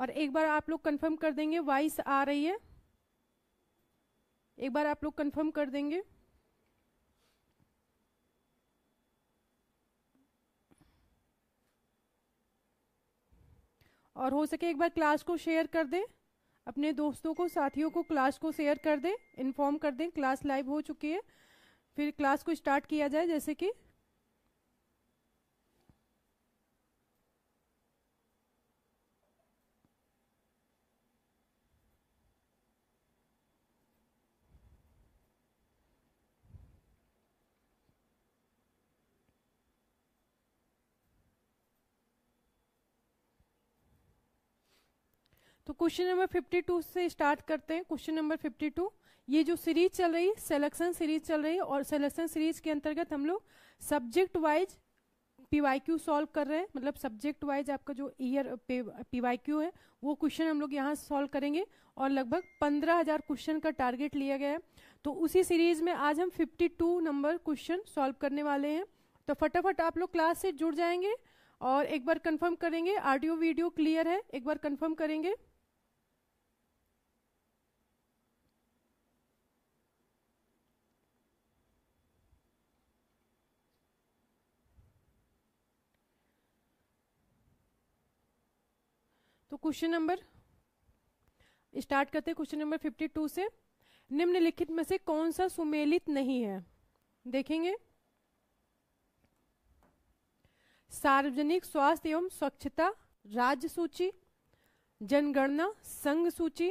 और एक बार आप लोग कंफर्म कर देंगे वाइस आ रही है एक बार आप लोग कंफर्म कर देंगे और हो सके एक बार क्लास को शेयर कर दें अपने दोस्तों को साथियों को क्लास को शेयर कर दें इन्फॉर्म कर दें क्लास लाइव हो चुकी है फिर क्लास को स्टार्ट किया जाए जैसे कि क्वेश्चन नंबर 52 से स्टार्ट करते हैं क्वेश्चन नंबर 52 ये जो सीरीज चल रही है सिलेक्शन सीरीज चल रही है और सिलेक्शन सीरीज के अंतर्गत हम लोग सब्जेक्ट वाइज पीवाईक्यू सॉल्व कर रहे हैं मतलब सब्जेक्ट वाइज आपका जो ईयर पीवाईक्यू है वो क्वेश्चन हम लोग यहाँ सॉल्व करेंगे और लगभग पंद्रह हजार क्वेश्चन का टारगेट लिया गया है तो उसी सीरीज में आज हम टू नंबर क्वेश्चन सॉल्व करने वाले हैं तो फटाफट आप लोग क्लास से जुड़ जाएंगे और एक बार कंफर्म करेंगे ऑडियो वीडियो क्लियर है एक बार कंफर्म करेंगे तो क्वेश्चन नंबर स्टार्ट करते हैं क्वेश्चन नंबर 52 से निम्नलिखित में से कौन सा सुमेलित नहीं है देखेंगे सार्वजनिक स्वास्थ्य एवं स्वच्छता राज्य सूची जनगणना संघ सूची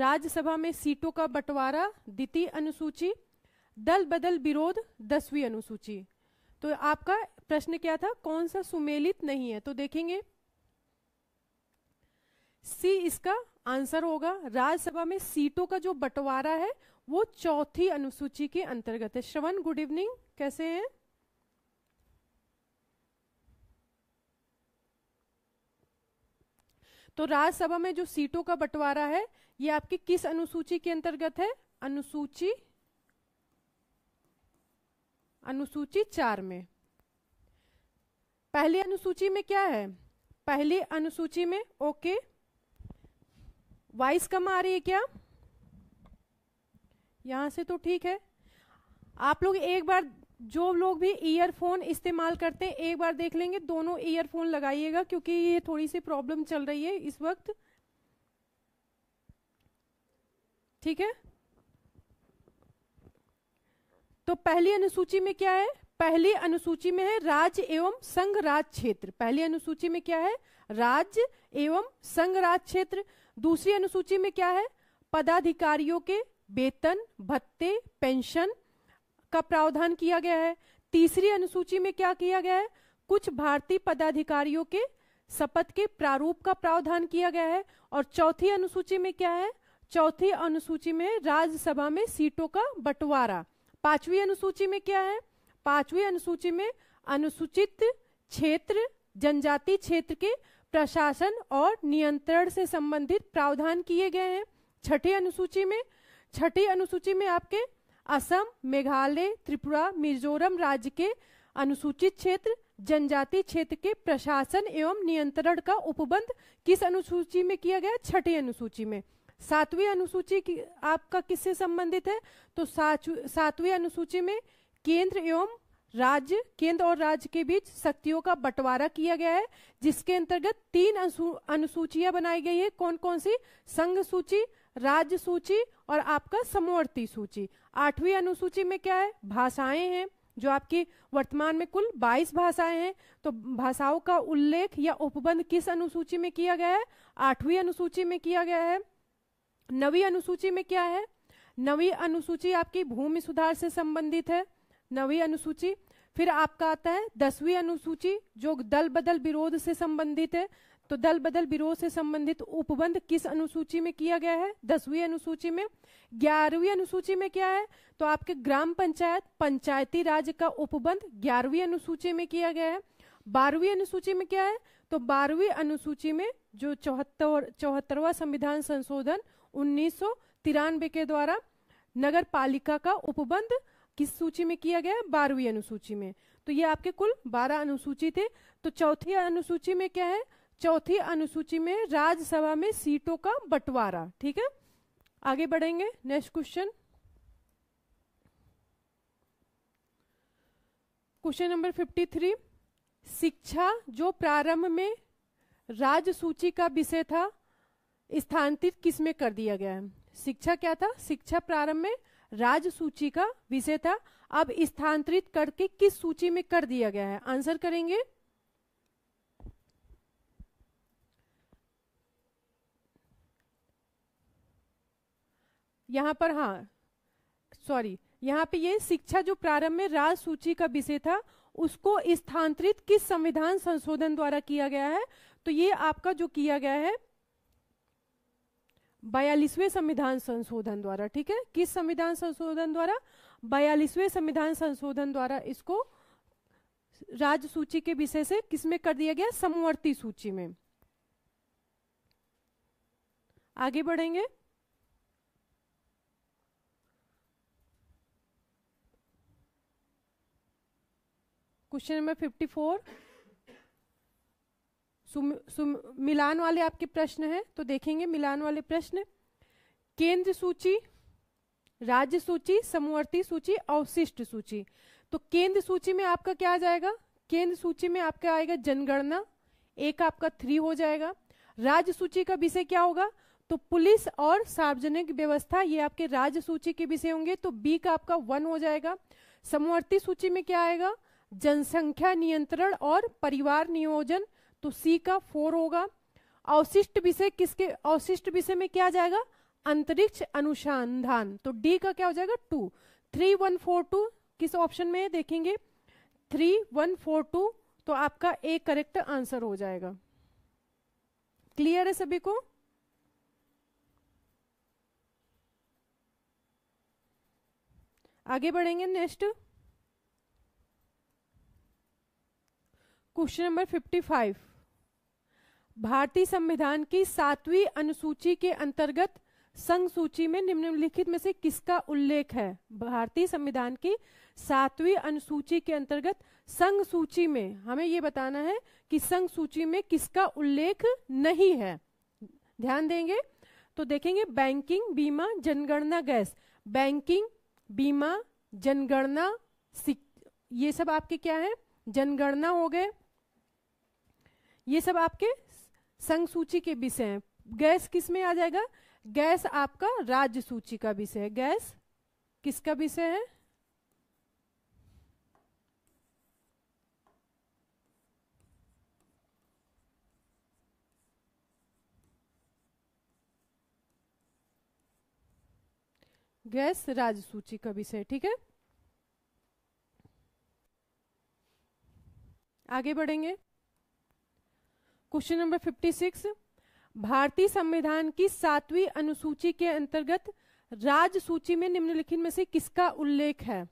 राज्यसभा में सीटों का बंटवारा द्वितीय अनुसूची दल बदल विरोध दसवीं अनुसूची तो आपका प्रश्न क्या था कौन सा सुमेलित नहीं है तो देखेंगे सी इसका आंसर होगा राज्यसभा में सीटों का जो बंटवारा है वो चौथी अनुसूची के अंतर्गत है श्रवण गुड इवनिंग कैसे हैं तो राज्यसभा में जो सीटों का बंटवारा है ये आपकी किस अनुसूची के अंतर्गत है अनुसूची अनुसूची चार में पहली अनुसूची में क्या है पहली अनुसूची में ओके वाइस कम आ रही है क्या यहां से तो ठीक है आप लोग एक बार जो लोग भी ईयरफोन इस्तेमाल करते हैं एक बार देख लेंगे दोनों ईयरफोन लगाइएगा क्योंकि ये थोड़ी सी प्रॉब्लम चल रही है इस वक्त ठीक है तो पहली अनुसूची में क्या है पहली अनुसूची में है राज्य एवं संघ राज क्षेत्र पहली अनुसूची में क्या है राज्य एवं संघ राज क्षेत्र दूसरी अनुसूची में क्या है पदाधिकारियों के वेतन भत्ते पेंशन का प्रावधान किया गया है तीसरी अनुसूची में क्या किया गया है कुछ भारतीय पदाधिकारियों के शपथ के प्रारूप का प्रावधान किया गया है और चौथी अनुसूची में क्या है चौथी अनुसूची में राज्यसभा में सीटों का बंटवारा पांचवी अनुसूची में क्या है पांचवी अनुसूची में अनुसूचित क्षेत्र जनजाति क्षेत्र के प्रशासन और नियंत्रण से संबंधित प्रावधान किए गए हैं छठी अनुसूची में छठी अनुसूची में आपके असम मेघालय त्रिपुरा मिजोरम राज्य के अनुसूचित क्षेत्र जनजाति क्षेत्र के प्रशासन एवं नियंत्रण का उपबंध किस अनुसूची में किया गया छठी अनुसूची में सातवीं अनुसूची की आपका किससे संबंधित है तो सातवीं अनुसूची में केंद्र एवं राज्य केंद्र और राज्य के बीच शक्तियों का बंटवारा किया गया है जिसके अंतर्गत तीन अनुसूचियां बनाई गई है कौन कौन सी संघ सूची राज्य सूची और आपका समवर्ती सूची आठवीं अनुसूची में क्या है भाषाएं हैं जो आपकी वर्तमान में कुल 22 भाषाएं हैं तो भाषाओं का उल्लेख या उपबंध किस अनुसूची में किया गया है आठवीं अनुसूची में किया गया है नवी अनुसूची में क्या है नवी अनुसूची आपकी भूमि सुधार से संबंधित है नवी अनुसूची फिर आपका आता है दसवीं अनुसूची जो दल बदल विरोध से संबंधित है तो दल बदल विरोध से संबंधित उपबंध किस अनुसूची में किया गया है दसवीं अनुसूची में ग्यारहवीं अनुसूची में क्या है तो आपके ग्राम पंचायत पंचायती राज का उपबंध ग्यारहवीं अनुसूची में किया गया है बारहवीं अनुसूची में क्या है तो बारहवीं अनुसूची में जो चौहत्तर चौहत्तरवा संविधान संशोधन उन्नीस के द्वारा नगर पालिका का उपबंध किस सूची में किया गया बारहवीं अनुसूची में तो ये आपके कुल बारह अनुसूची थे तो चौथी अनुसूची में क्या है चौथी अनुसूची में राज्यसभा में सीटों का बंटवारा ठीक है आगे बढ़ेंगे नेक्स्ट क्वेश्चन क्वेश्चन नंबर 53 शिक्षा जो प्रारंभ में राज्य सूची का विषय था स्थानांतरित किसमें कर दिया गया है शिक्षा क्या था शिक्षा प्रारंभ में राज्य सूची का विषय था अब स्थानांतरित करके किस सूची में कर दिया गया है आंसर करेंगे यहां पर हाँ सॉरी यहाँ पे ये शिक्षा जो प्रारंभ में राज सूची का विषय था उसको स्थानांतरित किस संविधान संशोधन द्वारा किया गया है तो ये आपका जो किया गया है बयालीसवें संविधान संशोधन द्वारा ठीक है किस संविधान संशोधन द्वारा बयालीसवें संविधान संशोधन द्वारा इसको राज्य सूची के विषय से किसमें कर दिया गया समवर्ती सूची में आगे बढ़ेंगे क्वेश्चन नंबर फिफ्टी फोर मिलान वाले आपके प्रश्न हैं तो देखेंगे मिलान वाले प्रश्न केंद्र सूची राज्य सूची समवर्ती सूची अवशिष्ट सूची तो केंद्र सूची में आपका क्या आ जाएगा केंद्र सूची में आपका आएगा जनगणना एक आपका थ्री हो जाएगा राज्य सूची का विषय क्या होगा तो पुलिस और सार्वजनिक व्यवस्था ये आपके राज्य सूची के विषय होंगे तो बी का आपका वन हो जाएगा समवर्ती सूची में क्या आएगा जनसंख्या नियंत्रण और परिवार नियोजन तो सी का फोर होगा अवशिष्ट विषय किसके अवशिष्ट विषय में क्या जाएगा अंतरिक्ष अनुसंधान तो डी का क्या हो जाएगा two three one four two किस ऑप्शन में देखेंगे थ्री वन फोर टू तो आपका ए करेक्ट आंसर हो जाएगा क्लियर है सभी को आगे बढ़ेंगे next question number fifty five भारतीय संविधान की सातवीं अनुसूची के अंतर्गत संघ सूची में निम्नलिखित में से किसका उल्लेख है भारतीय संविधान की सातवीं अनुसूची के अंतर्गत संघ सूची में हमें ये बताना है कि संघ सूची में किसका उल्लेख नहीं है ध्यान देंगे तो देखेंगे बैंकिंग बीमा जनगणना गैस बैंकिंग बीमा जनगणना ये सब आपके क्या है जनगणना हो गए ये सब आपके संघ सूची के विषय हैं गैस किस में आ जाएगा गैस आपका राज्य सूची का विषय है गैस किसका विषय है गैस राज्य सूची का विषय ठीक है आगे बढ़ेंगे क्वेश्चन नंबर 56 भारतीय संविधान की सातवीं अनुसूची के अंतर्गत राज्य सूची में निम्नलिखित में से किसका उल्लेख है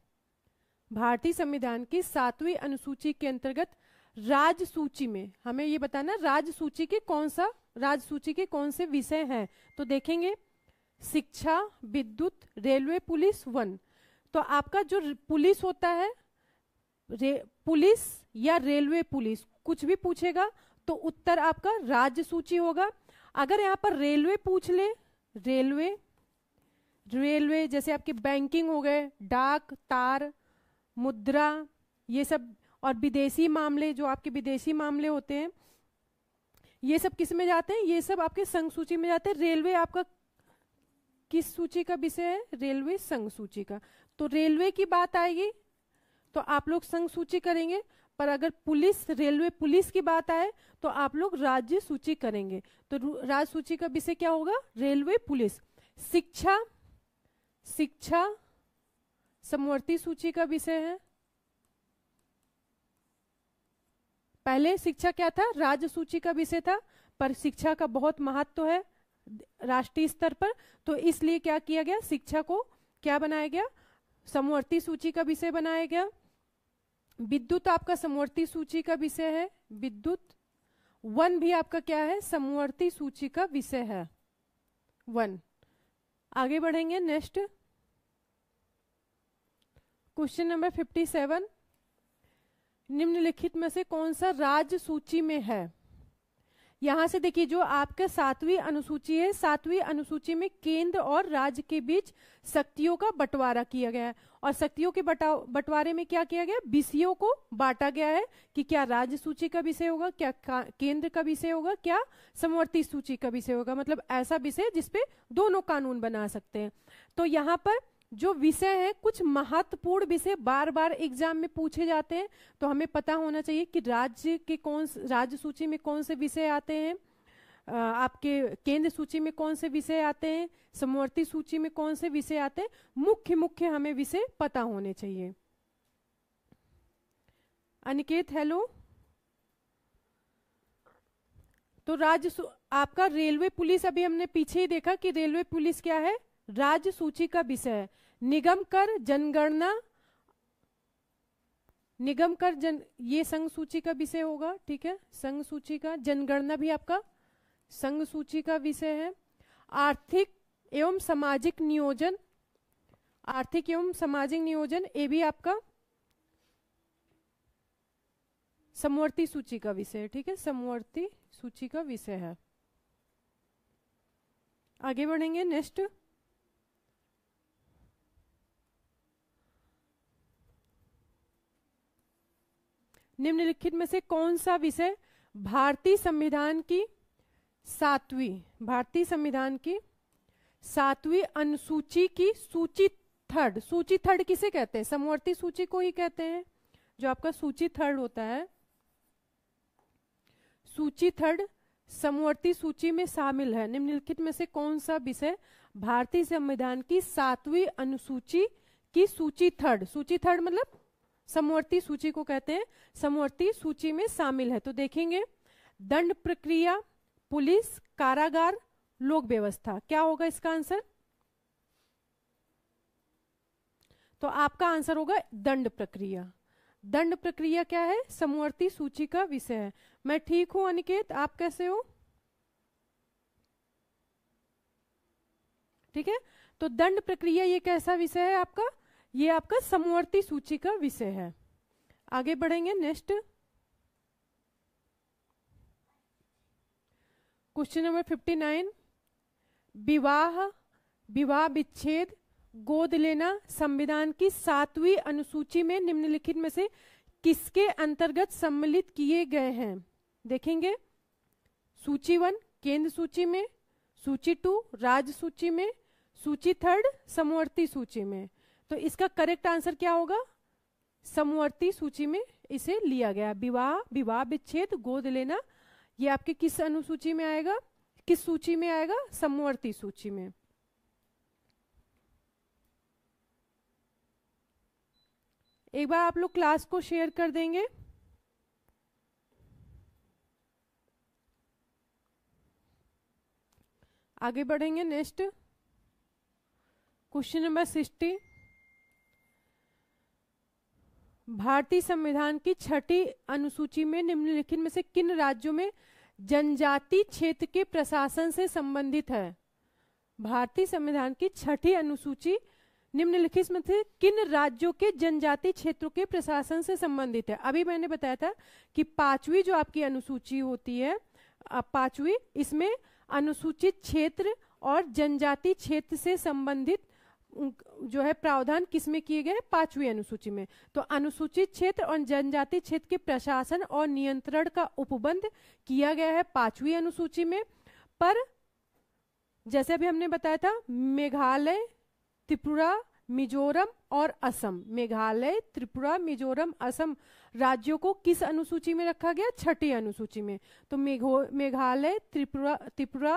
भारतीय संविधान की सातवीं अनुसूची के अंतर्गत राज सूची में हमें ये बताना राज्य सूची के कौन सा राज सूची के कौन से विषय हैं तो देखेंगे शिक्षा विद्युत रेलवे पुलिस वन तो आपका जो पुलिस होता है पुलिस या रेलवे पुलिस कुछ भी पूछेगा तो उत्तर आपका राज्य सूची होगा अगर यहाँ पर रेलवे पूछ ले रेलवे रेलवे जैसे आपके बैंकिंग हो गए डाक तार मुद्रा ये सब और विदेशी मामले जो आपके विदेशी मामले होते हैं ये सब किस में जाते हैं ये सब आपके संघ सूची में जाते हैं रेलवे आपका किस सूची का विषय है रेलवे संघ सूची का तो रेलवे की बात आएगी तो आप लोग संघ सूची करेंगे पर अगर पुलिस रेलवे पुलिस की बात आए तो आप लोग राज्य सूची करेंगे तो राज्य सूची का विषय क्या होगा रेलवे पुलिस शिक्षा शिक्षा समवर्ती सूची का विषय है पहले शिक्षा क्या था राज्य सूची का विषय था पर शिक्षा का बहुत महत्व है राष्ट्रीय स्तर पर तो इसलिए क्या किया गया शिक्षा को क्या बनाया गया समवर्ती सूची का विषय बनाया गया विद्युत आपका समवर्ती सूची का विषय है विद्युत वन भी आपका क्या है समवर्ती सूची का विषय है वन आगे बढ़ेंगे next question number fifty seven निम्नलिखित में से कौन सा राज्य सूची में है यहां से देखिए जो आपके सातवीं अनुसूची है सातवीं अनुसूची में केंद्र और राज्य के बीच शक्तियों का बंटवारा किया गया है और शक्तियों के बंटवारे में क्या किया गया विषयों को बांटा गया है कि क्या राज्य सूची का विषय होगा क्या केंद्र का विषय होगा क्या समवर्ती सूची का विषय होगा मतलब ऐसा विषय जिसपे दोनों कानून बना सकते हैं तो यहाँ पर जो विषय है कुछ महत्वपूर्ण विषय बार बार एग्जाम में पूछे जाते हैं तो हमें पता होना चाहिए कि राज्य के कौन राज्य सूची में कौन से विषय आते हैं आपके केंद्र सूची में कौन से विषय आते हैं समवर्ती सूची में कौन से विषय आते हैं मुख्य मुख्य हमें विषय पता होने चाहिए अनिकेत हेलो तो राज्य आपका रेलवे पुलिस अभी हमने पीछे ही देखा कि रेलवे पुलिस क्या है राज्य सूची का विषय है निगम कर जनगणना निगम कर जन ये संघ सूची का विषय होगा ठीक है संघ सूची का जनगणना भी आपका संघ सूची का विषय है आर्थिक एवं सामाजिक नियोजन आर्थिक एवं सामाजिक नियोजन ये भी आपका समवर्ती सूची का विषय है ठीक है समवर्ती सूची का विषय है आगे बढ़ेंगे नेक्स्ट निम्नलिखित में से कौन सा विषय भारतीय संविधान की सातवी भारतीय संविधान की सातवीं अनुसूची की सूची थर्ड सूची थर्ड किसे कहते हैं समवर्ती सूची को ही कहते हैं जो आपका सूची थर्ड होता है सूची थर्ड समवर्ती सूची में शामिल है निम्नलिखित में से कौन सा विषय भारतीय संविधान की सातवीं अनुसूची की सूची थर्ड सूची थर्ड मतलब समवर्ती सूची को कहते हैं समवर्ती सूची में शामिल है तो देखेंगे दंड प्रक्रिया पुलिस कारागार लोक व्यवस्था क्या होगा इसका आंसर तो आपका आंसर होगा दंड प्रक्रिया दंड प्रक्रिया क्या है समवर्ती सूची का विषय है मैं ठीक हूं अनिकेत आप कैसे हो ठीक है तो दंड प्रक्रिया ये कैसा विषय है आपका ये आपका समवर्ती सूची का विषय है आगे बढ़ेंगे next question number fifty nine विवाह विवाह विच्छेद गोद लेना संविधान की सातवीं अनुसूची में निम्नलिखित में से किसके अंतर्गत सम्मिलित किए गए हैं देखेंगे सूची वन केंद्र सूची में सूची टू राज्य सूची में सूची थर्ड समवर्ती सूची में तो इसका करेक्ट आंसर क्या होगा समवर्ती सूची में इसे लिया गया विवाह विवाह विच्छेद गोद लेना ये आपके किस अनुसूची में आएगा किस सूची में आएगा समवर्ती सूची में एक बार आप लोग क्लास को शेयर कर देंगे आगे बढ़ेंगे नेक्स्ट क्वेश्चन नंबर सिक्सटी भारतीय संविधान की छठी अनुसूची में निम्नलिखित में से किन राज्यों में जनजाति क्षेत्र के प्रशासन से संबंधित है भारतीय संविधान की छठी अनुसूची निम्नलिखित में से किन राज्यों के जनजाति क्षेत्रों के प्रशासन से संबंधित है अभी मैंने बताया था कि पांचवी जो आपकी अनुसूची होती है पांचवी इसमें अनुसूचित क्षेत्र और जनजाति क्षेत्र से संबंधित जो है प्रावधान किसमें किए गए पांचवी अनुसूची में तो अनुसूचित क्षेत्र और जनजाति क्षेत्र के प्रशासन और नियंत्रण का उपबंध किया गया है पांचवी अनुसूची में पर जैसे अभी हमने बताया था मेघालय त्रिपुरा मिजोरम और असम मेघालय त्रिपुरा मिजोरम असम राज्यों को किस अनुसूची में रखा गया छठी अनुसूची में तो मेघो मेघालय त्रिपुरा त्रिपुरा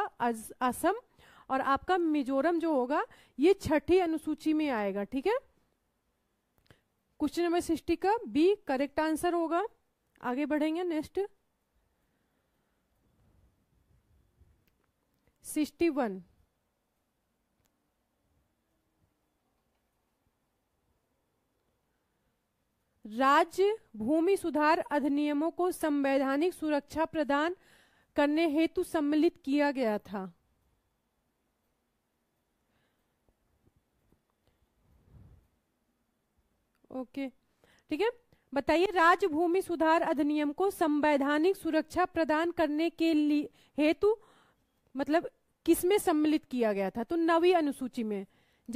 असम और आपका मिजोरम जो होगा ये छठी अनुसूची में आएगा ठीक है क्वेश्चन नंबर सिक्सटी का बी करेक्ट आंसर होगा आगे बढ़ेंगे नेक्स्ट सिक्सटी वन राज्य भूमि सुधार अधिनियमों को संवैधानिक सुरक्षा प्रदान करने हेतु सम्मिलित किया गया था ओके ठीक है बताइए राजभूमि सुधार अधिनियम को संवैधानिक सुरक्षा प्रदान करने के लिए हेतु मतलब किसमें सम्मिलित किया गया था तो नवी अनुसूची में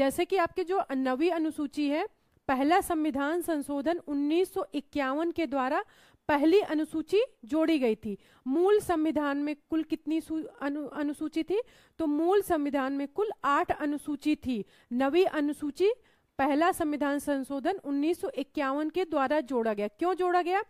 जैसे कि आपके जो नवी अनुसूची है पहला संविधान संशोधन 1951 के द्वारा पहली अनुसूची जोड़ी गई थी मूल संविधान में कुल कितनी अनु, अनुसूची थी तो मूल संविधान में कुल आठ अनुसूची थी नवी अनुसूची पहला संविधान संशोधन उन्नीस के द्वारा जोड़ा गया क्यों जोड़ा गया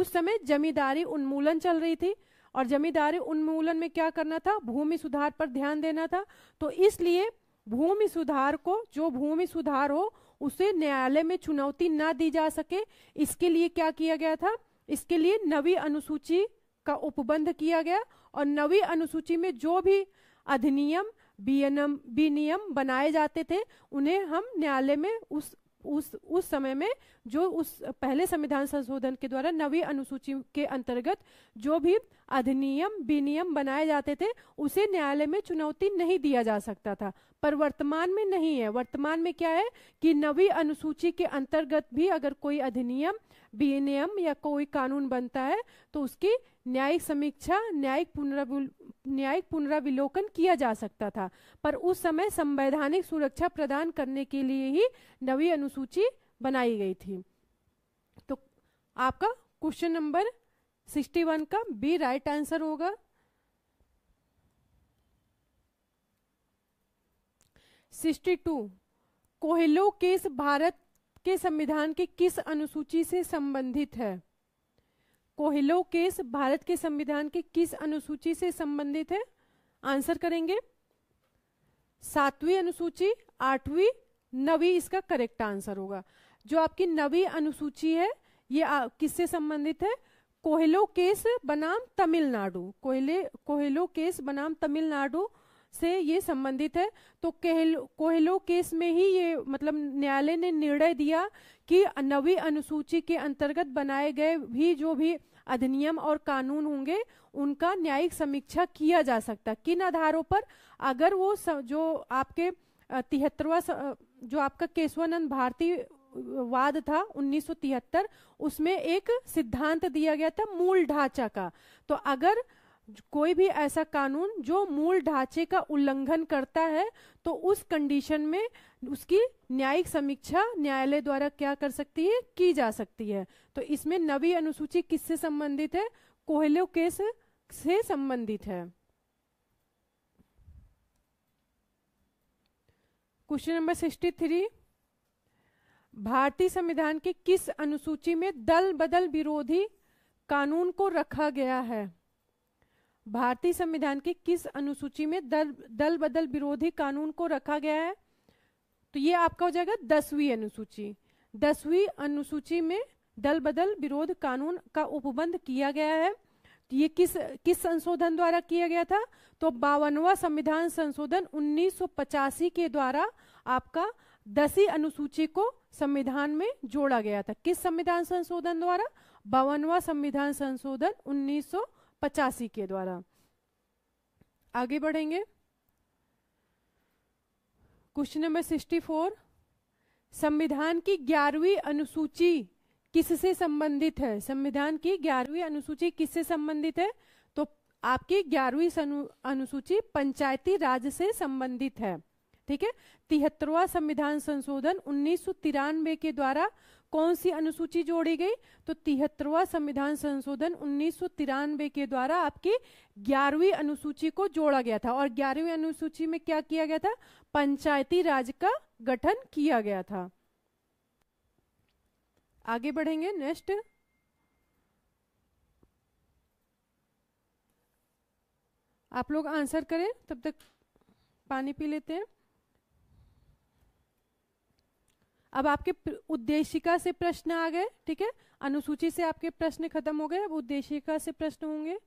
उस समय जमींदारी उन्मूलन चल रही थी और जमींदारी उन्मूलन में क्या करना था भूमि सुधार पर ध्यान देना था तो इसलिए भूमि सुधार को जो भूमि सुधार हो उसे न्यायालय में चुनौती ना दी जा सके इसके लिए क्या किया गया था इसके लिए नवी अनुसूची का उपबंध किया गया और नवी अनुसूची में जो भी अधिनियम बीएनम बी नियम बनाए जाते थे उन्हें हम न्यायालय में उस उस उस समय में जो उस पहले संविधान संशोधन के द्वारा नवी अनुसूची के अंतर्गत जो भी अधिनियम विनियम बनाए जाते थे उसे न्यायालय में चुनौती नहीं दिया जा सकता था पर वर्तमान में नहीं है वर्तमान में क्या है कि नवी अनुसूची के अंतर्गत भी अगर कोई अधिनियम बीएनएम या कोई कानून बनता है तो उसकी न्यायिक समीक्षा न्यायिक न्यायिक पुनराविलोकन किया जा सकता था पर उस समय संवैधानिक सुरक्षा प्रदान करने के लिए ही नवी अनुसूची बनाई गई थी तो आपका क्वेश्चन नंबर 61 का बी राइट आंसर होगा सिक्सटी टू कोहलो केस भारत के संविधान के किस अनुसूची से संबंधित है कोहिलो केस भारत के संविधान के किस अनुसूची से संबंधित है आंसर करेंगे सातवीं अनुसूची आठवीं नवी इसका करेक्ट आंसर होगा जो आपकी नवी अनुसूची है ये किससे संबंधित है कोहिलो केस बनाम तमिलनाडु कोहले कोहिलो केस बनाम तमिलनाडु से ये संबंधित है तो कोहलो केस में ही ये मतलब न्यायालय ने निर्णय दिया कि नवी अनुसूची के अंतर्गत बनाए गए भी जो भी अधिनियम और कानून होंगे उनका न्यायिक समीक्षा किया जा सकता किन आधारों पर अगर वो जो आपके तिहत्तरवा जो आपका केशवानंद भारती वाद था 1973 उसमें एक सिद्धांत दिया गया था मूल ढांचा का तो अगर कोई भी ऐसा कानून जो मूल ढांचे का उल्लंघन करता है तो उस कंडीशन में उसकी न्यायिक समीक्षा न्यायालय द्वारा क्या कर सकती है की जा सकती है तो इसमें नवी अनुसूची किससे संबंधित है कोहलो केस से संबंधित है क्वेश्चन नंबर सिक्सटी थ्री भारतीय संविधान की किस अनुसूची में दल बदल विरोधी कानून को रखा गया है भारतीय संविधान के किस अनुसूची में दल दल बदल विरोधी कानून को रखा गया है तो ये आपका हो जाएगा दसवीं अनुसूची दसवीं अनुसूची में दल बदल विरोध कानून का उपबंध किया गया है तो ये किस किस संशोधन द्वारा किया गया था तो बावनवा संविधान संशोधन उन्नीस के द्वारा आपका दसी अनुसूची को संविधान में जोड़ा गया था किस संविधान संशोधन द्वारा बावनवा संविधान संशोधन उन्नीस पचासी के द्वारा आगे बढ़ेंगे क्वेश्चन नंबर सिक्सटी फोर संविधान की ग्यारहवीं अनुसूची किससे संबंधित है संविधान की ग्यारहवीं अनुसूची किससे संबंधित है तो आपकी ग्यारहवीं अनुसूची पंचायती राज से संबंधित है ठीक है तिहत्तरवा संविधान संशोधन उन्नीस के द्वारा कौन सी अनुसूची जोड़ी गई तो तिहत्तरवा संविधान संशोधन उन्नीस के द्वारा आपकी ग्यारहवीं अनुसूची को जोड़ा गया था और ग्यारहवीं अनुसूची में क्या किया गया था पंचायती राज का गठन किया गया था आगे बढ़ेंगे नेक्स्ट आप लोग आंसर करें तब तक पानी पी लेते हैं अब आपके उद्देशिका से प्रश्न आ गए ठीक है अनुसूची से आपके प्रश्न खत्म हो गए अब उद्देशिका से प्रश्न होंगे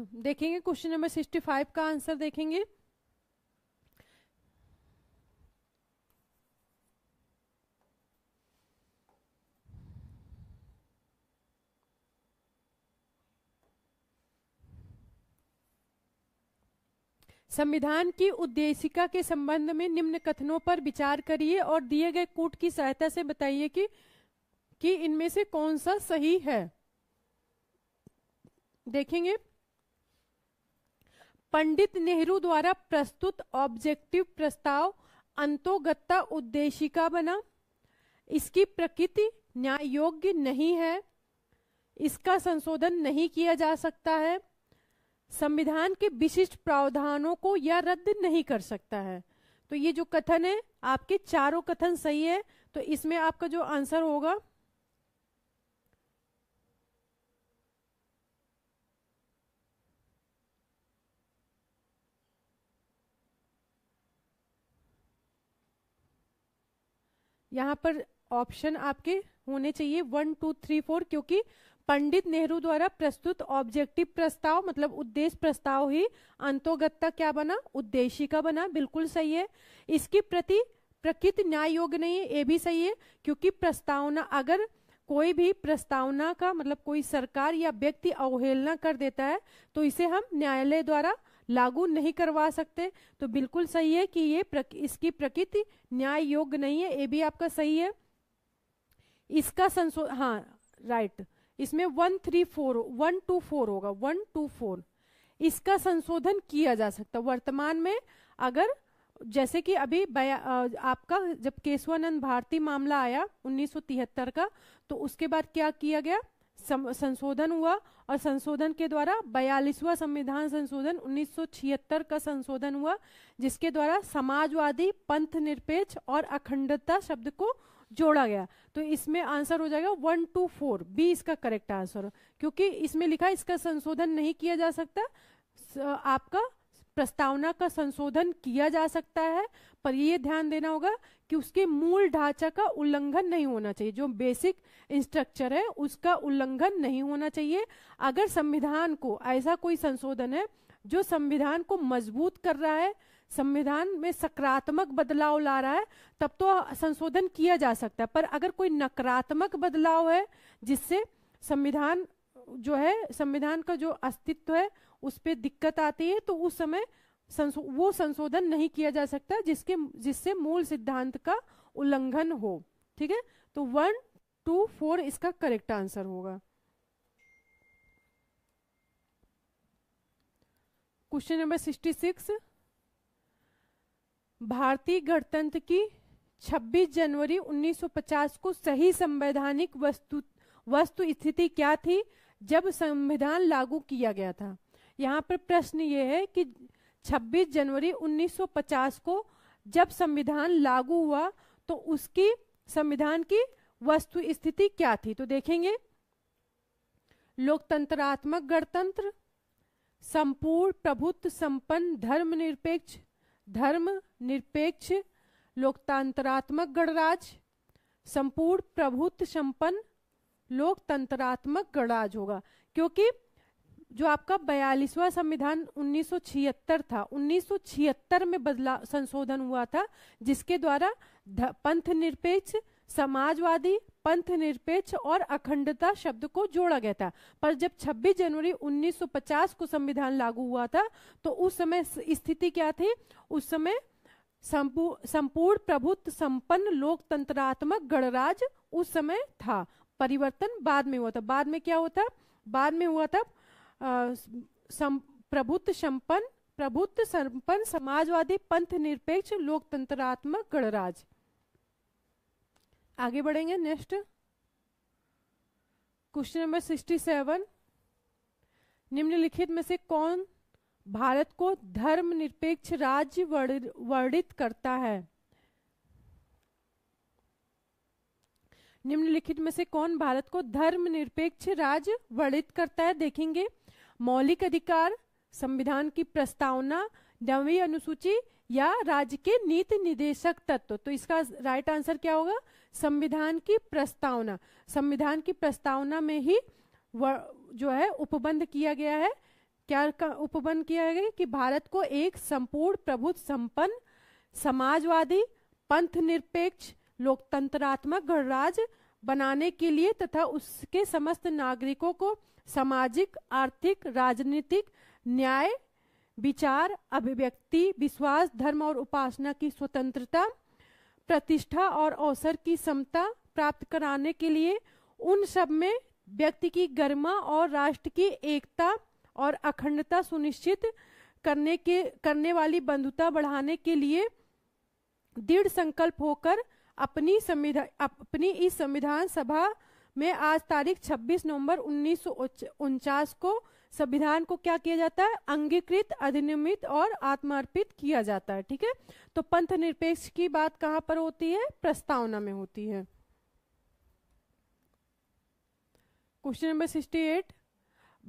देखेंगे क्वेश्चन नंबर सिक्सटी फाइव का आंसर देखेंगे संविधान की उद्देशिका के संबंध में निम्न कथनों पर विचार करिए और दिए गए कूट की सहायता से बताइए कि कि इनमें से कौन सा सही है देखेंगे पंडित नेहरू द्वारा प्रस्तुत ऑब्जेक्टिव प्रस्ताव अंतोगत्ता उद्देशिका बना इसकी प्रकृति न्याय योग्य नहीं है इसका संशोधन नहीं किया जा सकता है संविधान के विशिष्ट प्रावधानों को यह रद्द नहीं कर सकता है तो ये जो कथन है आपके चारों कथन सही है तो इसमें आपका जो आंसर होगा यहाँ पर ऑप्शन आपके होने चाहिए वन टू थ्री फोर क्योंकि पंडित नेहरू द्वारा प्रस्तुत ऑब्जेक्टिव प्रस्ताव मतलब उद्देश्य प्रस्ताव ही अंतोगत्ता क्या बना उद्देश्य का बना बिल्कुल सही है इसकी प्रति प्रकृत न्याय योग्य नहीं है ये भी सही है क्योंकि प्रस्तावना अगर कोई भी प्रस्तावना का मतलब कोई सरकार या व्यक्ति अवहेलना कर देता है तो इसे हम न्यायालय द्वारा लागू नहीं करवा सकते तो बिल्कुल सही है कि ये प्रक, इसकी प्रकृति न्याय योग्य नहीं है ये भी आपका सही है इसका संशोधन हाँ राइट इसमें one three four one two four होगा वन टू फोर इसका संशोधन किया जा सकता वर्तमान में अगर जैसे कि अभी आपका जब केशवानंद भारती मामला आया 1973 का तो उसके बाद क्या किया गया संशोधन हुआ और संशोधन के द्वारा बयालीसवा संविधान संशोधन 1976 का संशोधन हुआ जिसके द्वारा समाजवादी पंथ निरपेक्ष और अखंडता शब्द को जोड़ा गया तो इसमें आंसर हो जाएगा वन टू फोर बी इसका करेक्ट आंसर क्योंकि इसमें लिखा इसका संशोधन नहीं किया जा सकता आपका प्रस्तावना का संशोधन किया जा सकता है पर यह ध्यान देना होगा कि उसके मूल ढांचा का उल्लंघन नहीं होना चाहिए जो बेसिक इंस्ट्रक्चर है उसका उल्लंघन नहीं होना चाहिए अगर संविधान को ऐसा कोई संशोधन है जो संविधान को मजबूत कर रहा है संविधान में सकारात्मक बदलाव ला रहा है तब तो संशोधन किया जा सकता है पर अगर कोई नकारात्मक बदलाव है जिससे संविधान जो है संविधान का जो अस्तित्व है उस पर दिक्कत आती है तो उस समय संसो, वो संशोधन नहीं किया जा सकता जिसके जिससे मूल सिद्धांत का उल्लंघन हो ठीक है तो वन टू फोर इसका करेक्ट आंसर होगा क्वेश्चन नंबर सिक्सटी सिक्स भारतीय गणतंत्र की 26 जनवरी 1950 को सही संवैधानिक वस्तु वस्तु स्थिति क्या थी जब संविधान लागू किया गया था यहाँ पर प्रश्न ये है कि 26 जनवरी 1950 को जब संविधान लागू हुआ तो उसकी संविधान की वस्तु स्थिति क्या थी तो देखेंगे लोकतंत्रात्मक गणतंत्र संपूर्ण प्रभुत्व संपन्न धर्मनिरपेक्ष धर्म निरपेक्ष लोकतंत्रात्मक गणराज संपूर्ण प्रभुत्व संपन्न लोकतंत्रात्मक गणराज होगा क्योंकि जो आपका बयालीसवा संविधान 1976 था 1976 में बदला संशोधन हुआ था जिसके द्वारा पंथ निरपेक्ष समाजवादी पंथ निरपेक्ष और अखंडता शब्द को जोड़ा गया था पर जब 26 जनवरी 1950 को संविधान लागू हुआ था तो उस समय स्थिति क्या थी उस समय संपूर्ण प्रभुत्व संपन्न लोकतंत्रात्मक गणराज उस समय था परिवर्तन बाद में हुआ था बाद में क्या हुआ था बाद में हुआ था प्रभुत्व संपन्न प्रभुत्व संपन्न समाजवादी पंथ निरपेक्ष लोकतंत्रात्मक गणराज आगे बढ़ेंगे next question number sixty seven निम्नलिखित में से कौन भारत को धर्म निरपेक्ष राज्य वर्णित करता है निम्नलिखित में से कौन भारत को धर्म निरपेक्ष राज्य वर्णित करता है देखेंगे मौलिक अधिकार संविधान की प्रस्तावना नवी अनुसूची या राज्य के नीति निदेशक तत्व तो इसका राइट आंसर क्या होगा संविधान की प्रस्तावना संविधान की प्रस्तावना में ही जो है उपबंध किया गया है क्या उपबंध किया गया कि भारत को एक संपूर्ण प्रभुत्व संपन्न समाजवादी पंथ निरपेक्ष लोकतंत्रात्मक गणराज्य बनाने के लिए तथा उसके समस्त नागरिकों को सामाजिक आर्थिक राजनीतिक न्याय विचार अभिव्यक्ति विश्वास धर्म और उपासना की स्वतंत्रता प्रतिष्ठा और अवसर की समता प्राप्त कराने के लिए उन सब में व्यक्ति की गरिमा और राष्ट्र की एकता और अखंडता सुनिश्चित करने के करने वाली बंधुता बढ़ाने के लिए दृढ़ संकल्प होकर अपनी संविधान अपनी इस संविधान सभा में आज तारीख 26 नवंबर उन्नीस को संविधान को क्या किया जाता है अंगीकृत अधिनियमित और आत्मार्पित किया जाता है ठीक है तो पंथ निरपेक्ष की बात कहाँ पर होती है प्रस्तावना में होती है क्वेश्चन नंबर सिक्सटी एट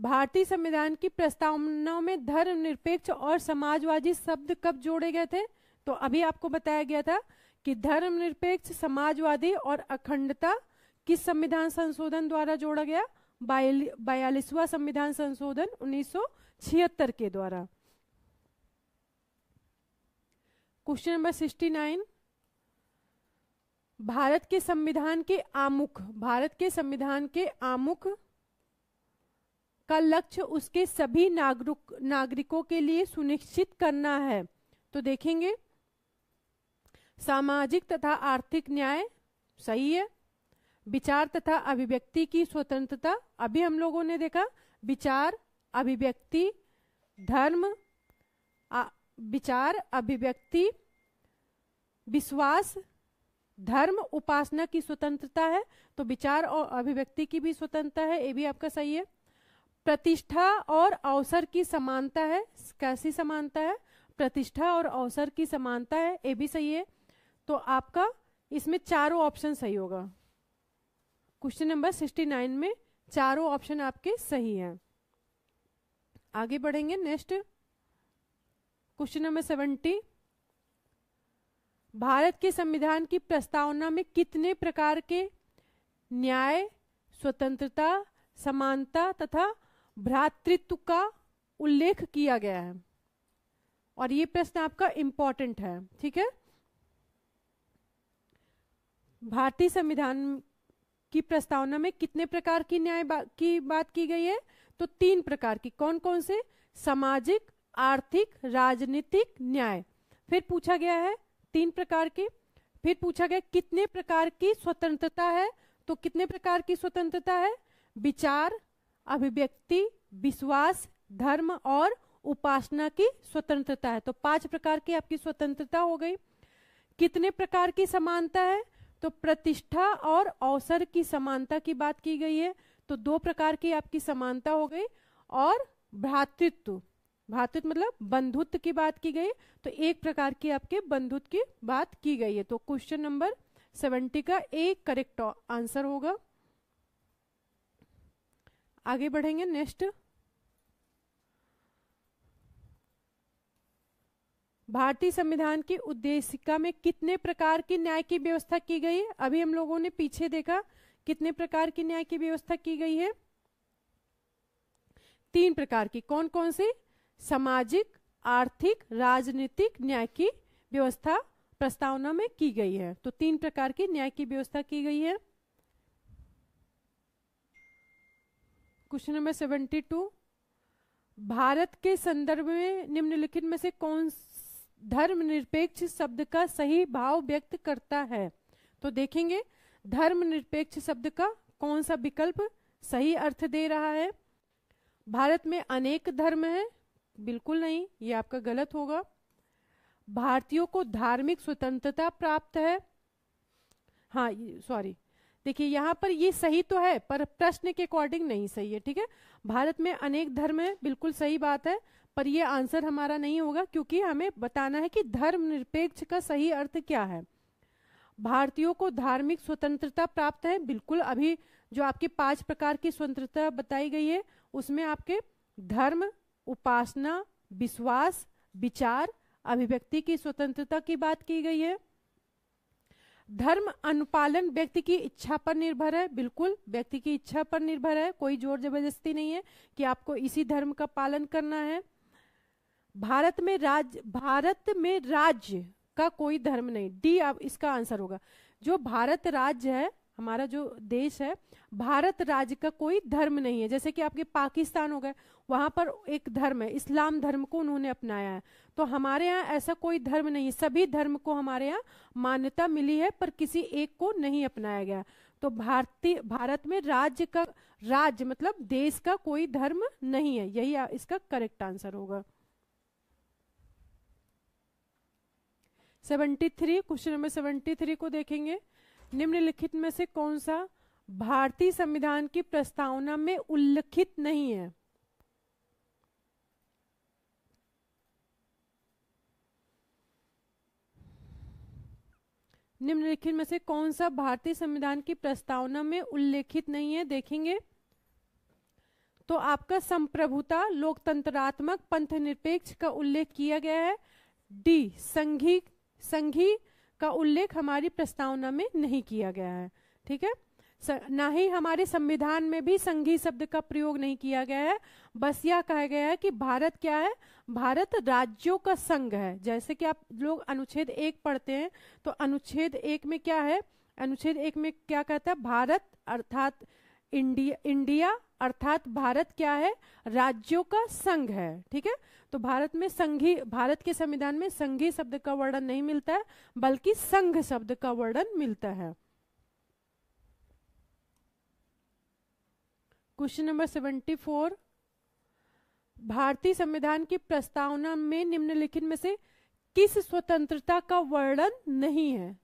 भारतीय संविधान की प्रस्तावना में धर्म निरपेक्ष और समाजवादी शब्द कब जोड़े गए थे तो अभी आपको बताया गया था कि धर्मनिरपेक्ष समाजवादी और अखंडता किस संविधान संशोधन द्वारा जोड़ा गया बयालीसवा संविधान संशोधन 1976 के द्वारा क्वेश्चन नंबर 69 भारत के संविधान के आमुख भारत के संविधान के आमुख का लक्ष्य उसके सभी नागरिक नागरिकों के लिए सुनिश्चित करना है तो देखेंगे सामाजिक तथा आर्थिक न्याय सही है विचार तथा अभिव्यक्ति की स्वतंत्रता अभी हम लोगों ने देखा विचार अभिव्यक्ति धर्म विचार अभिव्यक्ति विश्वास धर्म उपासना की स्वतंत्रता है तो विचार और अभिव्यक्ति की भी स्वतंत्रता है ये भी आपका सही है प्रतिष्ठा और अवसर की समानता है कैसी समानता है प्रतिष्ठा और अवसर की समानता है ये भी सही है तो आपका इसमें चारों ऑप्शन सही होगा क्वेश्चन नंबर सिक्सटी नाइन में चारों ऑप्शन आपके सही हैं आगे बढ़ेंगे next question number seventy Bharat के संविधान की प्रस्तावना में कितने प्रकार के न्याय स्वतंत्रता समानता तथा भ्रातृत्व का उल्लेख किया गया है और ये प्रश्न आपका इंपॉर्टेंट है ठीक है भारतीय संविधान की प्रस्तावना में कितने प्रकार की न्याय बा, की बात की गई है तो तीन प्रकार की कौन कौन से सामाजिक आर्थिक राजनीतिक न्याय फिर पूछा गया है तीन प्रकार के फिर पूछा गया कितने प्रकार की स्वतंत्रता है तो कितने प्रकार की स्वतंत्रता है विचार अभिव्यक्ति विश्वास धर्म और उपासना की स्वतंत्रता है तो पांच प्रकार की आपकी स्वतंत्रता हो गई कितने प्रकार की समानता है तो प्रतिष्ठा और अवसर की समानता की बात की गई है तो दो प्रकार की आपकी समानता हो गई और भ्रातृत्व भ्रातृत्व मतलब बंधुत्व की बात की गई तो एक प्रकार की आपके बंधुत्व की बात की गई है तो क्वेश्चन नंबर सेवेंटी का एक करेक्ट आंसर होगा आगे बढ़ेंगे नेक्स्ट भारतीय संविधान की उद्देशिका में कितने प्रकार की न्याय की व्यवस्था की गई है अभी हम लोगों ने पीछे देखा कितने प्रकार की न्याय की व्यवस्था की गई है तीन प्रकार की कौन कौन सी सामाजिक आर्थिक राजनीतिक न्याय की व्यवस्था प्रस्तावना में की गई है तो तीन प्रकार की न्याय की व्यवस्था की गई है question number seventy two Bharat के संदर्भ में निम्नलिखित में से कौन धर्मनिरपेक्ष शब्द का सही भाव व्यक्त करता है तो देखेंगे धर्मनिरपेक्ष शब्द का कौन सा विकल्प सही अर्थ दे रहा है भारत में अनेक धर्म है बिल्कुल नहीं ये आपका गलत होगा भारतीयों को धार्मिक स्वतंत्रता प्राप्त है हाँ सॉरी देखिए यहाँ पर ये सही तो है पर प्रश्न के अकॉर्डिंग नहीं सही है ठीक है भारत में अनेक धर्म है बिल्कुल सही बात है पर यह आंसर हमारा नहीं होगा क्योंकि हमें बताना है कि धर्म निरपेक्ष का सही अर्थ क्या है भारतीयों को धार्मिक स्वतंत्रता प्राप्त है बिल्कुल अभी जो आपके पांच प्रकार की स्वतंत्रता बताई गई है उसमें आपके धर्म उपासना विश्वास विचार अभिव्यक्ति की स्वतंत्रता की बात की गई है धर्म अनुपालन व्यक्ति की इच्छा पर निर्भर है बिल्कुल व्यक्ति की इच्छा पर निर्भर है कोई जोर जबरदस्ती नहीं है कि आपको इसी धर्म का पालन करना है भारत में राज्य भारत में राज्य का कोई धर्म नहीं डी अब इसका आंसर होगा जो भारत राज्य है हमारा जो देश है भारत राज्य का कोई धर्म नहीं है जैसे कि आपके पाकिस्तान हो गए वहां पर एक धर्म है इस्लाम धर्म को उन्होंने अपनाया है तो हमारे यहाँ ऐसा कोई धर्म नहीं है सभी धर्म को हमारे यहाँ मान्यता मिली है पर किसी एक को नहीं अपनाया गया तो भारतीय भारत में राज्य का राज्य मतलब देश का कोई धर्म नहीं है यही इसका करेक्ट आंसर होगा 73 क्वेश्चन नंबर थ्री को देखेंगे निम्नलिखित में से कौन सा भारतीय संविधान की प्रस्तावना में उल्लिखित नहीं है निम्नलिखित में से कौन सा भारतीय संविधान की प्रस्तावना में उल्लेखित नहीं है देखेंगे तो आपका संप्रभुता लोकतंत्रात्मक पंथ निरपेक्ष का उल्लेख किया गया है डी संघीय संघी का उल्लेख हमारी प्रस्तावना में नहीं किया गया है ठीक है ना ही हमारे संविधान में भी संघी शब्द का प्रयोग नहीं किया गया है बस यह कहा गया है कि भारत क्या है भारत राज्यों का संघ है जैसे कि आप लोग अनुच्छेद एक पढ़ते हैं तो अनुच्छेद एक में क्या है अनुच्छेद एक में क्या कहता है भारत अर्थात इंडिया इंडिया अर्थात भारत क्या है राज्यों का संघ है ठीक है तो भारत में संघी भारत के संविधान में संघी शब्द का वर्णन नहीं मिलता है बल्कि संघ शब्द का वर्णन मिलता है क्वेश्चन नंबर सेवेंटी फोर भारतीय संविधान की प्रस्तावना में निम्नलिखित में से किस स्वतंत्रता का वर्णन नहीं है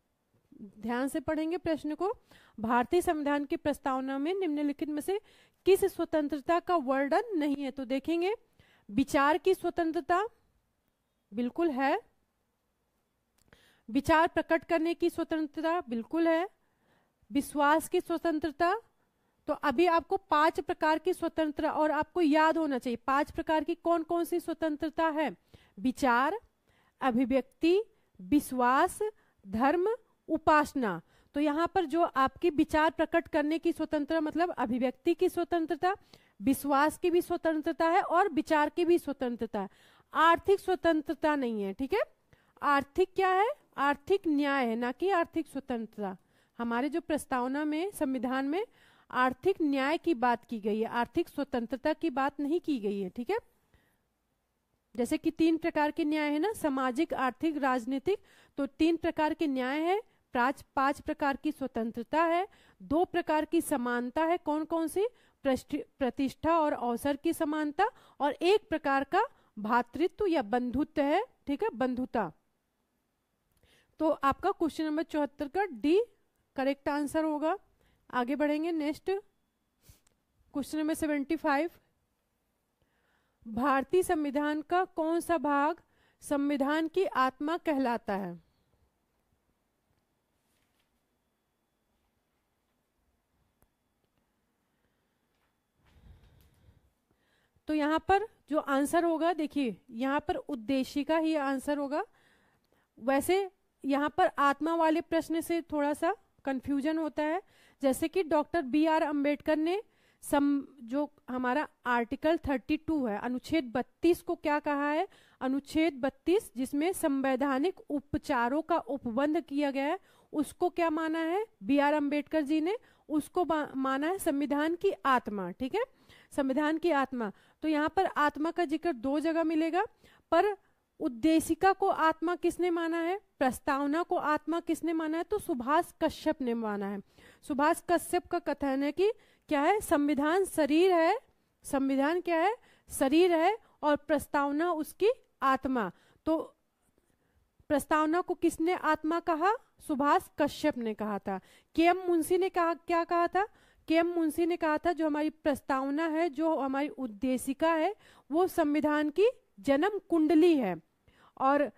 ध्यान से पढ़ेंगे प्रश्न को भारतीय संविधान की प्रस्तावना में निम्नलिखित में से किस स्वतंत्रता का वर्णन नहीं है तो देखेंगे विचार की स्वतंत्रता बिल्कुल है विचार प्रकट करने की स्वतंत्रता बिल्कुल है विश्वास की स्वतंत्रता तो अभी आपको पांच प्रकार की स्वतंत्रता और आपको याद होना चाहिए पांच प्रकार की कौन कौन सी स्वतंत्रता है विचार अभिव्यक्ति विश्वास धर्म उपासना तो यहाँ पर जो आपके विचार प्रकट करने की स्वतंत्रता मतलब अभिव्यक्ति की स्वतंत्रता विश्वास की भी स्वतंत्रता है और विचार की भी स्वतंत्रता आर्थिक स्वतंत्रता नहीं है ठीक है आर्थिक क्या है आर्थिक न्याय है ना कि आर्थिक स्वतंत्रता हमारे जो प्रस्तावना में संविधान में आर्थिक न्याय की बात की गई है आर्थिक स्वतंत्रता की बात नहीं की गई है ठीक है जैसे कि तीन प्रकार के न्याय है ना सामाजिक आर्थिक राजनीतिक तो तीन प्रकार के न्याय है पांच पांच प्रकार की स्वतंत्रता है दो प्रकार की समानता है कौन कौन सी प्रतिष्ठा और अवसर की समानता और एक प्रकार का भातृत्व या बंधुत्व है ठीक है बंधुता तो आपका क्वेश्चन नंबर चौहत्तर का डी करेक्ट आंसर होगा आगे बढ़ेंगे next question number seventy five भारतीय संविधान का कौन सा भाग संविधान की आत्मा कहलाता है तो यहाँ पर जो आंसर होगा देखिए यहाँ पर उद्देश्य का ही आंसर होगा वैसे यहाँ पर आत्मा वाले प्रश्न से थोड़ा सा कंफ्यूजन होता है जैसे कि डॉक्टर बी आर अम्बेडकर ने सम जो हमारा आर्टिकल 32 है अनुच्छेद 32 को क्या कहा है अनुच्छेद 32 जिसमें संवैधानिक उपचारों का उपबंध किया गया है उसको क्या माना है बी आर अम्बेडकर जी ने उसको माना है संविधान की आत्मा ठीक है संविधान की आत्मा तो यहाँ पर आत्मा का जिक्र दो जगह मिलेगा पर उद्देशिका को आत्मा किसने माना है प्रस्तावना को आत्मा किसने माना है तो सुभाष कश्यप ने माना है सुभाष कश्यप का कथन है कि क्या है संविधान शरीर है संविधान क्या है शरीर है और प्रस्तावना उसकी आत्मा तो प्रस्तावना को किसने आत्मा कहा सुभाष कश्यप ने कहा था के एम मुंशी ने कहा क्या कहा था के एम मुंशी ने कहा था जो हमारी प्रस्तावना है जो हमारी उद्देशिका है वो संविधान की जन्म कुंडली है और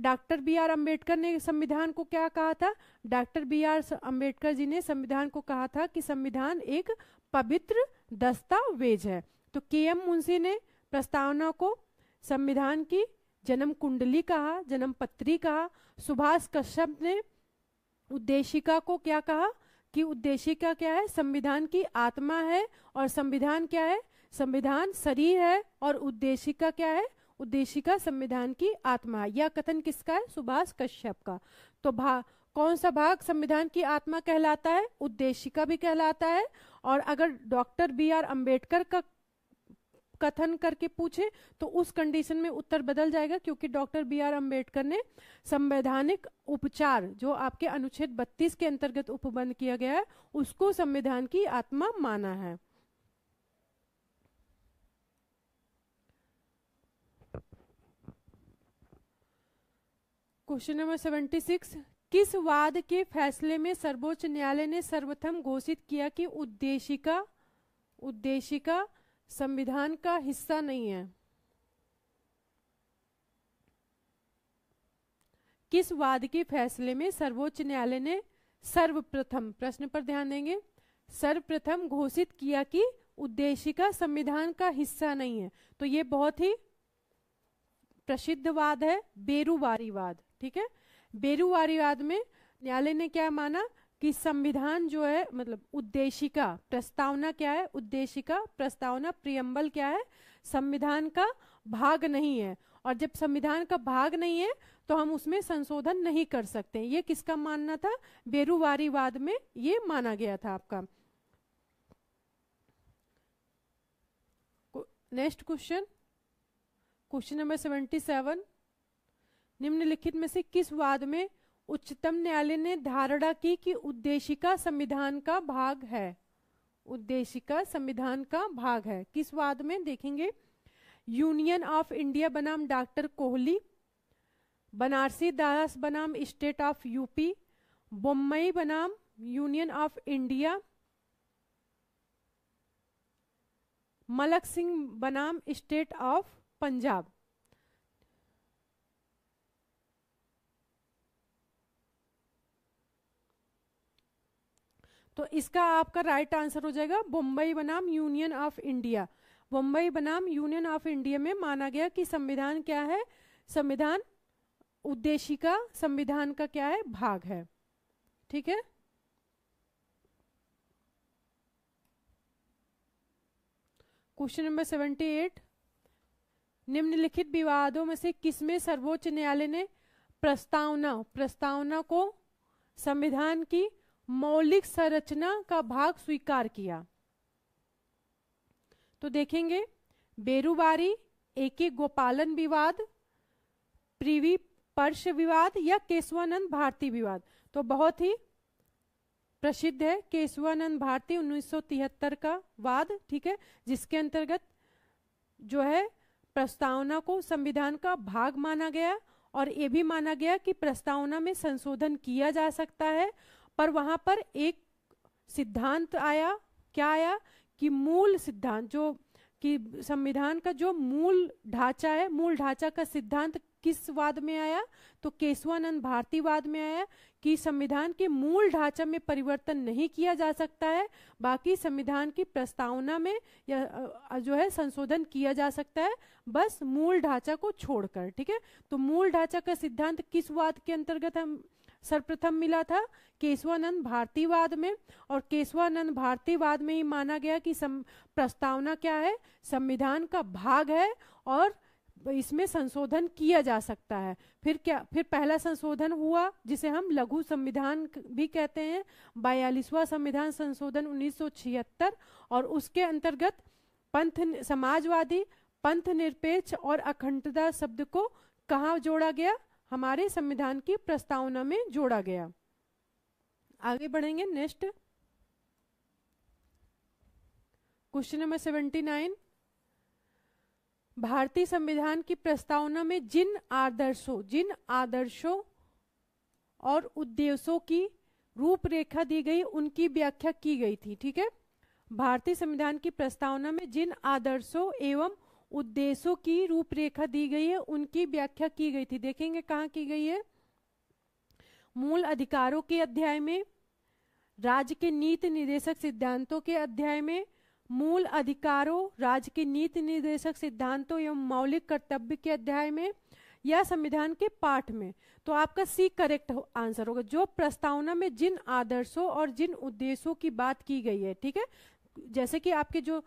डॉक्टर बी आर अम्बेडकर ने संविधान को क्या कहा था doctor B R Ambedkar ji ने संविधान को कहा था कि संविधान एक पवित्र दस्तावेज है तो के एम मुंशी ने प्रस्तावना को संविधान की जन्म कुंडली कहा जन्म पत्री कहा सुभाष कश्यप ने उद्देशिका को क्या कहा की उद्देशिका क्या है संविधान की आत्मा है और संविधान क्या है संविधान शरीर है और उद्देशिका क्या है उद्देशिका संविधान की आत्मा है यह कथन किसका है सुभाष कश्यप का तो भा कौन सा भाग संविधान की आत्मा कहलाता है उद्देशिका भी कहलाता है और अगर डॉक्टर बी आर अम्बेडकर का कथन करके पूछे तो उस कंडीशन में उत्तर बदल जाएगा क्योंकि डॉक्टर बी आर अम्बेडकर ने संवैधानिक उपचार जो आपके अनुच्छेद 32 के अंतर्गत उपबंध किया गया है उसको संविधान की आत्मा माना है क्वेश्चन नंबर सेवेंटी सिक्स किस वाद के फैसले में सर्वोच्च न्यायालय ने सर्वप्रथम घोषित किया कि उद्देशिका उद्देशिका संविधान का हिस्सा नहीं है किस वाद के फैसले में सर्वोच्च न्यायालय ने सर्वप्रथम प्रश्न पर ध्यान देंगे सर्वप्रथम घोषित किया कि उद्देशिका संविधान का हिस्सा नहीं है तो ये बहुत ही प्रसिद्ध वाद है बेरुवारीवाद ठीक है बेरुवारीवाद में न्यायालय ने क्या माना कि संविधान जो है मतलब उद्देशिका प्रस्तावना क्या है उद्देशिका प्रस्तावना प्रियम्बल क्या है संविधान का भाग नहीं है और जब संविधान का भाग नहीं है तो हम उसमें संशोधन नहीं कर सकते ये किसका मानना था बेरुवारीवाद में ये माना गया था आपका next question question number seventy seven निम्नलिखित में से किस वाद में उच्चतम न्यायालय ने धारणा की कि उद्देशिका संविधान का भाग है उद्देशिका संविधान का भाग है किस वाद में देखेंगे यूनियन ऑफ इंडिया बनाम डॉक्टर कोहली बनारसी दास बनाम स्टेट ऑफ यूपी बम्बई बनाम union of India Malak Singh बनाम स्टेट ऑफ पंजाब तो इसका आपका राइट आंसर हो जाएगा बम्बई बनाम यूनियन ऑफ इंडिया बम्बई बनाम यूनियन ऑफ इंडिया में माना गया कि संविधान क्या है संविधान उद्देश्य का संविधान का क्या है भाग है ठीक है क्वेश्चन नंबर सेवेंटी एट निम्नलिखित विवादों में से किसमें सर्वोच्च न्यायालय ने प्रस्तावना प्रस्तावना को संविधान की मौलिक संरचना का भाग स्वीकार किया तो देखेंगे बेरूबारी एक गोपालन विवाद प्रीवी पर्श विवाद या केशवानंद भारती विवाद तो बहुत ही प्रसिद्ध है केशवानंद भारती 1973 का वाद ठीक है जिसके अंतर्गत जो है प्रस्तावना को संविधान का भाग माना गया और ये भी माना गया कि प्रस्तावना में संशोधन किया जा सकता है पर वहां पर एक सिद्धांत आया क्या आया कि मूल सिद्धांत जो कि संविधान का जो मूल ढांचा है मूल ढांचा का सिद्धांत किस वाद में आया तो केशवानंद भारती वाद में आया कि संविधान के मूल ढांचा में परिवर्तन नहीं किया जा सकता है बाकी संविधान की प्रस्तावना में या जो है संशोधन किया जा सकता है बस मूल ढांचा को छोड़कर ठीक है तो मूल ढांचा का सिद्धांत किस वाद के अंतर्गत हम सर्वप्रथम मिला था केशवानंद भारतीवाद में और केशवानंद भारतीवाद में ही माना गया कि प्रस्तावना क्या है संविधान का भाग है और इसमें संशोधन किया जा सकता है फिर क्या फिर पहला संशोधन हुआ जिसे हम लघु संविधान भी कहते हैं बयालीसवा संविधान संशोधन 1976 और उसके अंतर्गत पंथ समाजवादी पंथ निरपेक्ष और अखंडता शब्द को कहा जोड़ा गया हमारे संविधान की प्रस्तावना में जोड़ा गया आगे बढ़ेंगे next question number seventy nine भारतीय संविधान की प्रस्तावना में जिन आदर्शों जिन आदर्शों और उद्देश्यों की रूपरेखा दी गई उनकी व्याख्या की गई थी ठीक है भारतीय संविधान की प्रस्तावना में जिन आदर्शों एवं उद्देश्यों की रूपरेखा दी गई है उनकी व्याख्या की गई थी देखेंगे कहाँ की गई है मूल अधिकारों के अध्याय में राज्य के नीति निर्देशक सिद्धांतों के अध्याय में मूल अधिकारों राज्य के नीति निर्देशक सिद्धांतों एवं मौलिक कर्तव्य के अध्याय में या संविधान के पाठ में तो आपका सी करेक्ट आंसर होगा जो प्रस्तावना में जिन आदर्शों और जिन उद्देश्यों की बात की गई है ठीक है जैसे कि आपके जो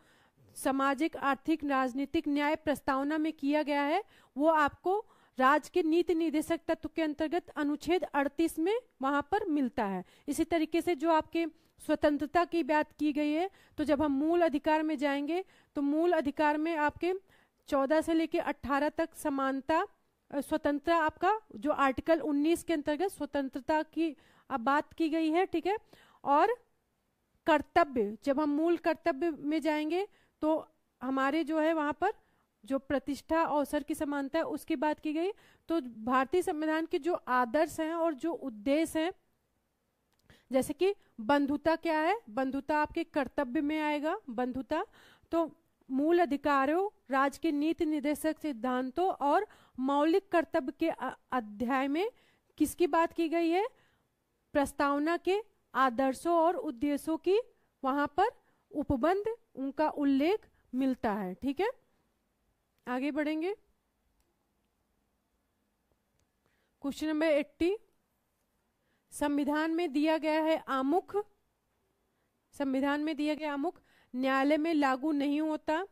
सामाजिक आर्थिक राजनीतिक न्याय प्रस्तावना में किया गया है वो आपको राज्य के नीति निदेशक तत्व के अंतर्गत अनुच्छेद 38 में वहां पर मिलता है इसी तरीके से जो आपके स्वतंत्रता की बात की गई है तो जब हम मूल अधिकार में जाएंगे तो मूल अधिकार में आपके 14 से लेकर 18 तक समानता स्वतंत्रता आपका जो आर्टिकल 19 के अंतर्गत स्वतंत्रता की अब बात की गई है ठीक है और कर्तव्य जब हम मूल कर्तव्य में जाएंगे तो हमारे जो है वहां पर जो प्रतिष्ठा अवसर की समानता है उसकी बात की गई तो भारतीय संविधान के जो आदर्श हैं और जो उद्देश्य हैं जैसे कि बंधुता क्या है बंधुता आपके कर्तव्य में आएगा बंधुता तो मूल अधिकारों राज्य के नीति निर्देशक सिद्धांतों और मौलिक कर्तव्य के अध्याय में किसकी बात की गई है प्रस्तावना के आदर्शों और उद्देश्यों की वहां पर उपबंध उनका उल्लेख मिलता है ठीक है आगे बढ़ेंगे क्वेश्चन नंबर एट्टी संविधान में दिया गया है आमुख संविधान में दिया गया आमुख न्यायालय में लागू नहीं होता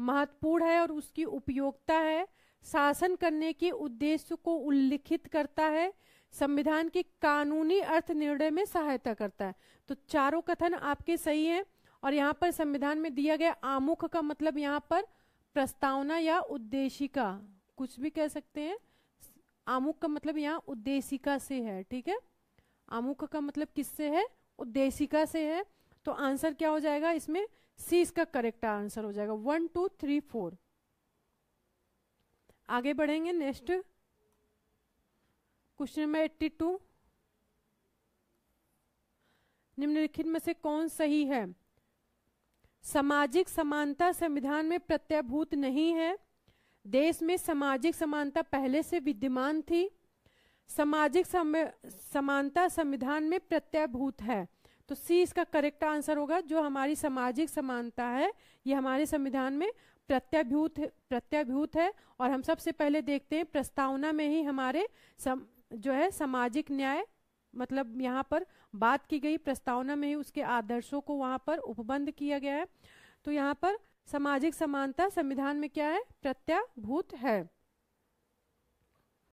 महत्वपूर्ण है और उसकी उपयोगिता है शासन करने के उद्देश्य को उल्लिखित करता है संविधान के कानूनी अर्थ निर्णय में सहायता करता है तो चारों कथन आपके सही हैं और यहाँ पर संविधान में दिया गया आमुख का मतलब यहाँ पर प्रस्तावना या उद्देशिका कुछ भी कह सकते हैं आमुख का मतलब यहाँ उद्देशिका से है ठीक है आमुख का मतलब किससे है उद्देशिका से है तो आंसर क्या हो जाएगा इसमें सी इसका करेक्ट आंसर हो जाएगा वन टू थ्री फोर आगे बढ़ेंगे next question number eighty two निम्नलिखित में से कौन सही है सामाजिक समानता संविधान में प्रत्याभूत नहीं है देश में सामाजिक समानता पहले से विद्यमान थी सामाजिक समानता संविधान में प्रत्याभूत है तो सी इसका करेक्ट आंसर होगा जो हमारी सामाजिक समानता है ये हमारे संविधान में प्रत्याभूत प्रत्याभूत है और हम सबसे पहले देखते हैं प्रस्तावना में ही हमारे सम, जो है सामाजिक न्याय मतलब यहाँ पर बात की गई प्रस्तावना में ही उसके आदर्शों को वहाँ पर उपबंध किया गया है तो यहाँ पर सामाजिक समानता संविधान में क्या है प्रत्याभूत है